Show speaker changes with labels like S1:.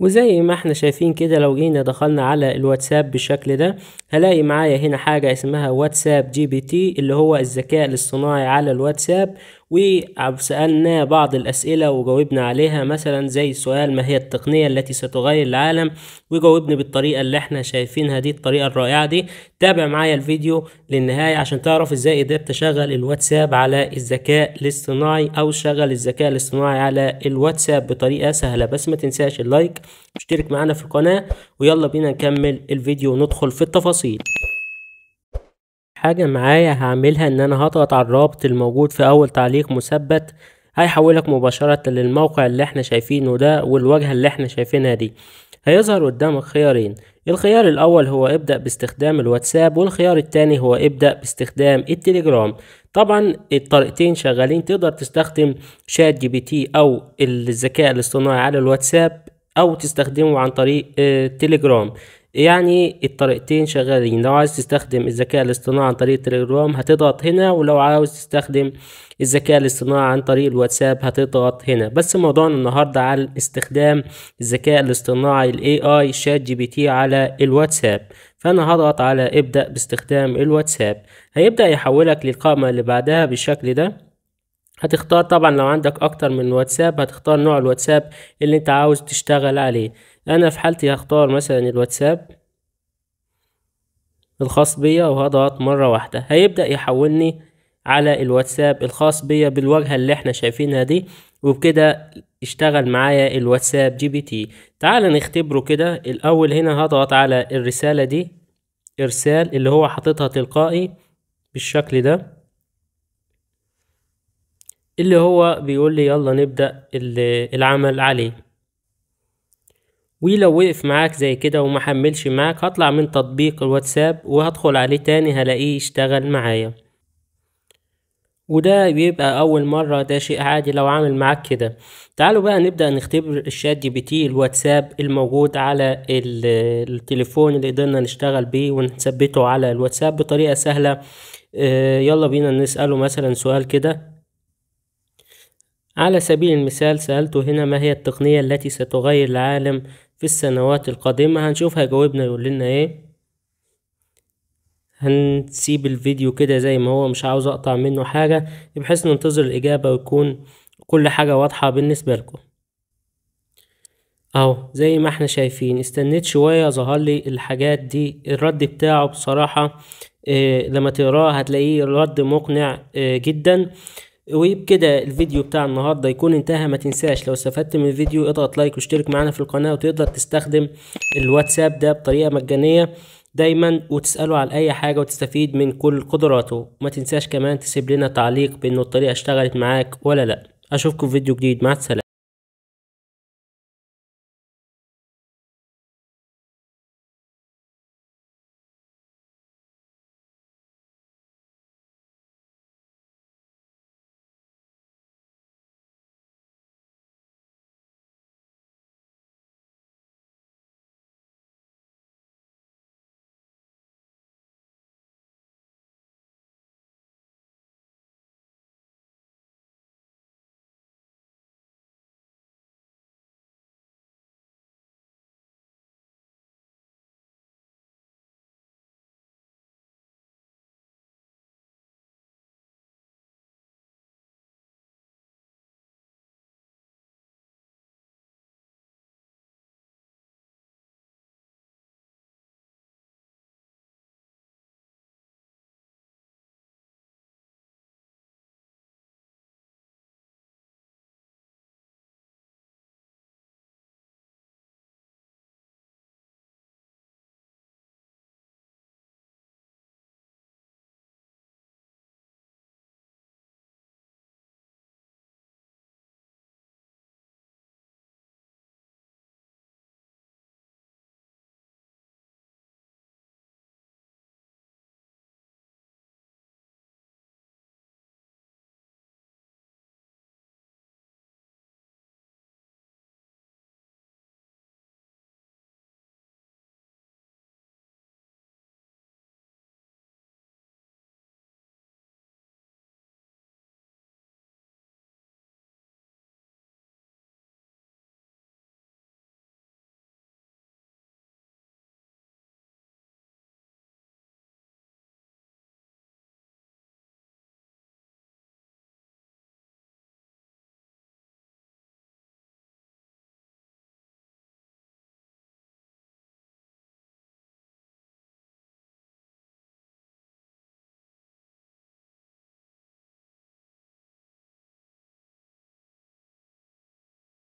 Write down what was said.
S1: وزي ما احنا شايفين كده لو جينا دخلنا على الواتساب بالشكل ده هلاقي معايا هنا حاجة اسمها واتساب جي بي تي اللي هو الذكاء الاصطناعي على الواتساب وسألنا بعض الأسئلة وجاوبنا عليها مثلا زي سؤال ما هي التقنية التي ستغير العالم وجاوبني بالطريقة اللي احنا شايفينها دي الطريقة الرائعة دي تابع معايا الفيديو للنهاية عشان تعرف ازاي قدرت تشغل الواتساب على الذكاء الاصطناعي او شغل الذكاء الاصطناعي على الواتساب بطريقة سهلة بس ما تنساش اللايك اشترك معانا في القناة ويلا بينا نكمل الفيديو وندخل في التفاصيل حاجة معايا هعملها ان انا هضغط على الرابط الموجود في اول تعليق مثبت هيحولك مباشرة للموقع اللي احنا شايفينه ده والواجهة اللي احنا شايفينها دي هيظهر قدامك خيارين الخيار الأول هو ابدأ باستخدام الواتساب والخيار الثاني هو ابدأ باستخدام التليجرام طبعا الطريقتين شغالين تقدر تستخدم شات جي بي تي أو الذكاء الاصطناعي على الواتساب او تستخدمه عن طريق آه، تليجرام يعني الطريقتين شغالين لو عايز تستخدم الذكاء الاصطناعي عن طريق تليجرام هتضغط هنا ولو عاوز تستخدم الذكاء الاصطناعي عن طريق الواتساب هتضغط هنا بس موضوعنا النهارده على استخدام الذكاء الاصطناعي الاي اي شات جي بي تي على الواتساب فانا هضغط على ابدأ باستخدام الواتساب هيبدأ يحولك للقائمة اللي بعدها بالشكل ده هتختار طبعا لو عندك اكتر من واتساب هتختار نوع الواتساب اللي انت عاوز تشتغل عليه انا في حالتي هختار مثلا الواتساب الخاص بيا وهضغط مرة واحدة هيبدأ يحولني على الواتساب الخاص بيا بالواجهة اللي احنا شايفينها دي وبكده اشتغل معايا الواتساب جي بي تي تعال نختبره كده الاول هنا هضغط على الرسالة دي ارسال اللي هو حاططها تلقائي بالشكل ده اللي هو بيقول لي يلا نبدأ العمل عليه ولو وقف معاك زي كده وما حملش معاك هطلع من تطبيق الواتساب وهدخل عليه تاني هلاقيه يشتغل معايا وده بيبقى اول مره ده شيء عادي لو عامل معاك كده تعالوا بقى نبدا نختبر الشات جي بي تي الواتساب الموجود على التليفون اللي قدرنا نشتغل بيه ونثبته على الواتساب بطريقه سهله آه، يلا بينا نساله مثلا سؤال كده على سبيل المثال سألته هنا ما هي التقنية التي ستغير العالم في السنوات القادمة هنشوف هيجاوبنا يقول لنا ايه هنسيب الفيديو كده زي ما هو مش عاوز اقطع منه حاجة بحيث ننتظر الاجابة ويكون كل حاجة واضحة بالنسبة لكم اهو زي ما احنا شايفين استنيت شوية ظهر لي الحاجات دي الرد بتاعه بصراحة إيه لما تقراه هتلاقيه رد مقنع إيه جدا وبكده الفيديو بتاع النهاردة يكون انتهى ما تنساش لو استفدت من الفيديو اضغط لايك واشترك معانا في القناة وتقدر تستخدم الواتساب ده بطريقة مجانية دايما وتسأله على أي حاجة وتستفيد من كل قدراته ما تنساش كمان تسيب لنا تعليق بأنه الطريقة اشتغلت معاك ولا لأ أشوفكم في فيديو جديد مع السلامة